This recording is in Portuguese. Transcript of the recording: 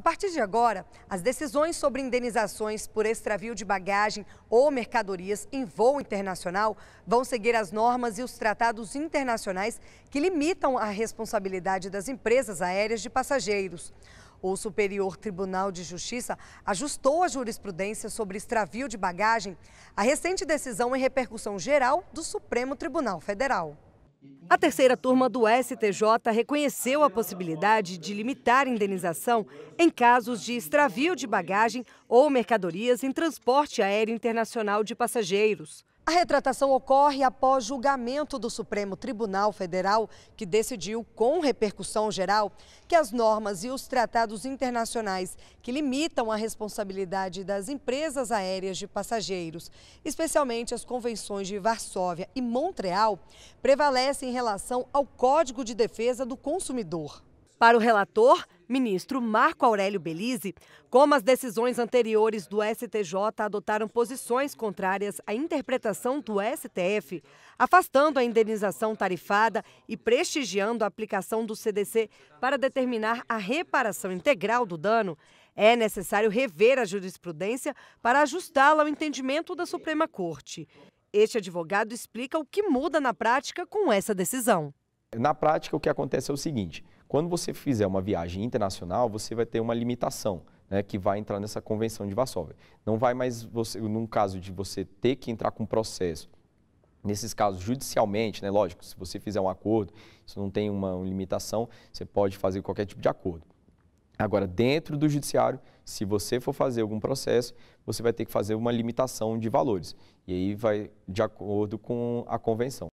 A partir de agora, as decisões sobre indenizações por extravio de bagagem ou mercadorias em voo internacional vão seguir as normas e os tratados internacionais que limitam a responsabilidade das empresas aéreas de passageiros. O Superior Tribunal de Justiça ajustou a jurisprudência sobre extravio de bagagem à recente decisão em repercussão geral do Supremo Tribunal Federal. A terceira turma do STJ reconheceu a possibilidade de limitar indenização em casos de extravio de bagagem ou mercadorias em transporte aéreo internacional de passageiros. A retratação ocorre após julgamento do Supremo Tribunal Federal, que decidiu, com repercussão geral, que as normas e os tratados internacionais que limitam a responsabilidade das empresas aéreas de passageiros, especialmente as convenções de Varsóvia e Montreal, prevalecem em relação ao Código de Defesa do Consumidor. Para o relator, ministro Marco Aurélio Belize, como as decisões anteriores do STJ adotaram posições contrárias à interpretação do STF, afastando a indenização tarifada e prestigiando a aplicação do CDC para determinar a reparação integral do dano, é necessário rever a jurisprudência para ajustá-la ao entendimento da Suprema Corte. Este advogado explica o que muda na prática com essa decisão. Na prática, o que acontece é o seguinte: quando você fizer uma viagem internacional, você vai ter uma limitação. Né, que vai entrar nessa convenção de Varsóvia. Não vai mais, você, num caso de você ter que entrar com processo, nesses casos judicialmente, né, lógico, se você fizer um acordo, isso não tem uma limitação, você pode fazer qualquer tipo de acordo. Agora, dentro do judiciário, se você for fazer algum processo, você vai ter que fazer uma limitação de valores. E aí vai de acordo com a convenção.